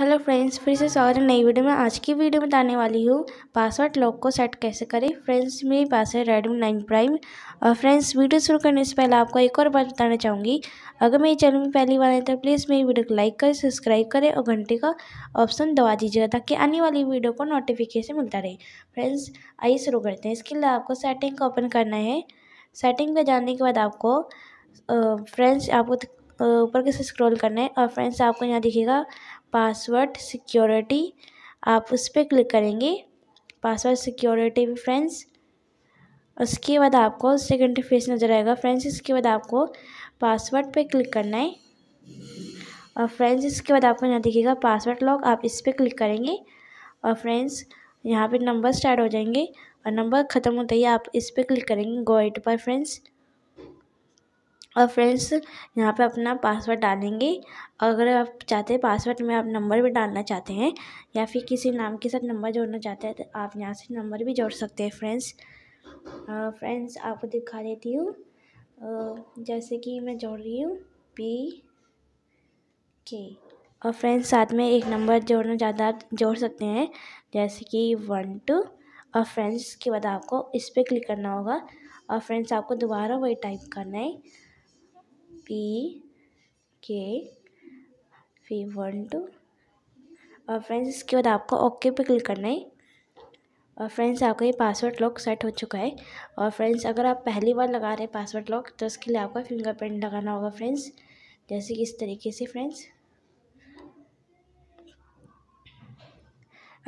hello friends फिर से स्वागत है नई वीडियो में आज की वीडियो बताने वाली हूँ पासवर्ड लॉक को सेट कैसे करें फ्रेंड्स मेरे पास है रेडमी नाइन प्राइम और फ्रेंड्स वीडियो शुरू करने से पहले आपको एक और बात बताना चाहूँगी अगर मेरे चैनल में पहली बार है तो प्लीज़ मेरी वीडियो को लाइक करें सब्सक्राइब करें और घंटे का ऑप्शन दबा दीजिएगा ताकि आने वाली वीडियो को नोटिफिकेशन मिलता रहे फ्रेंड्स आइए शुरू करते हैं इसके लिए आपको सेटिंग को ओपन करना है सेटिंग पर जाने के बाद आपको फ्रेंड्स आपको ऊपर कैसे स्क्रॉल करना है और फ्रेंड्स आपको यहाँ दिखेगा पासवर्ड सिक्योरिटी आप उस पर क्लिक करेंगे पासवर्ड सिक्योरिटी भी फ्रेंड्स उसके बाद आपको सेकेंड फेस नज़र आएगा फ्रेंड्स इसके बाद आपको पासवर्ड पे क्लिक करना है और फ्रेंड्स इसके बाद आपको यहाँ दिखेगा पासवर्ड लॉक आप इस पर क्लिक करेंगे और फ्रेंड्स यहाँ पे नंबर स्टार्ट हो जाएंगे और नंबर ख़त्म होते ही आप इस पर क्लिक करेंगे गोइट पर फ्रेंड्स और फ्रेंड्स यहाँ पे अपना पासवर्ड डालेंगे अगर आप चाहते हैं पासवर्ड में आप नंबर भी डालना चाहते हैं या फिर किसी नाम के साथ नंबर जोड़ना चाहते हैं तो आप यहाँ से नंबर भी जोड़ सकते हैं फ्रेंड्स फ्रेंड्स आपको दिखा देती हूँ जैसे कि मैं जोड़ रही हूँ पी के और फ्रेंड्स साथ में एक नंबर जोड़ना ज़्यादा आप जोड़ सकते हैं जैसे कि वन टू और फ्रेंड्स के बाद आपको इस पर क्लिक करना होगा और फ्रेंड्स आपको दोबारा वही टाइप करना है पी के फी वन टू और फ्रेंड्स इसके बाद आपको ओके पे क्लिक करना है और फ्रेंड्स आपका ये पासवर्ड लॉक सेट हो चुका है और फ्रेंड्स अगर आप पहली बार लगा रहे हैं पासवर्ड लॉक तो उसके लिए आपका फिंगरप्रिंट लगाना होगा फ्रेंड्स जैसे कि इस तरीके से फ्रेंड्स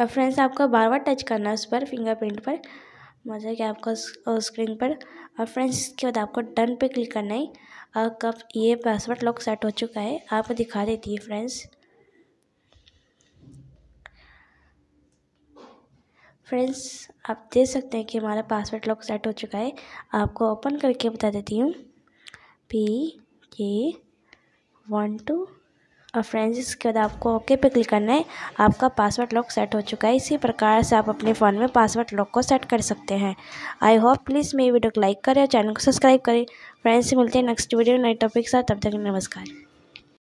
और फ्रेंड्स आपको बार बार टच करना है उस पर फिंगरप्रिंट पर मज़ा क्या आपका स्क्रीन पर और फ्रेंड्स इसके बाद आपको डन पे क्लिक करना है और कब ये पासवर्ड लॉक सेट हो चुका है आपको दिखा देती है फ्रेंड्स फ्रेंड्स आप देख सकते हैं कि हमारा पासवर्ड लॉक सेट हो चुका है आपको ओपन करके बता देती हूँ पी के वन टू और फ्रेंड्स इसके बाद आपको ओके पे क्लिक करना है आपका पासवर्ड लॉक सेट हो चुका है इसी प्रकार से आप अपने फ़ोन में पासवर्ड लॉक को सेट कर सकते हैं आई होप प्लीज़ मेरी वीडियो को लाइक करें और चैनल को सब्सक्राइब करें फ्रेंड्स से मिलते हैं नेक्स्ट वीडियो नए टॉपिक के साथ तब तक नमस्कार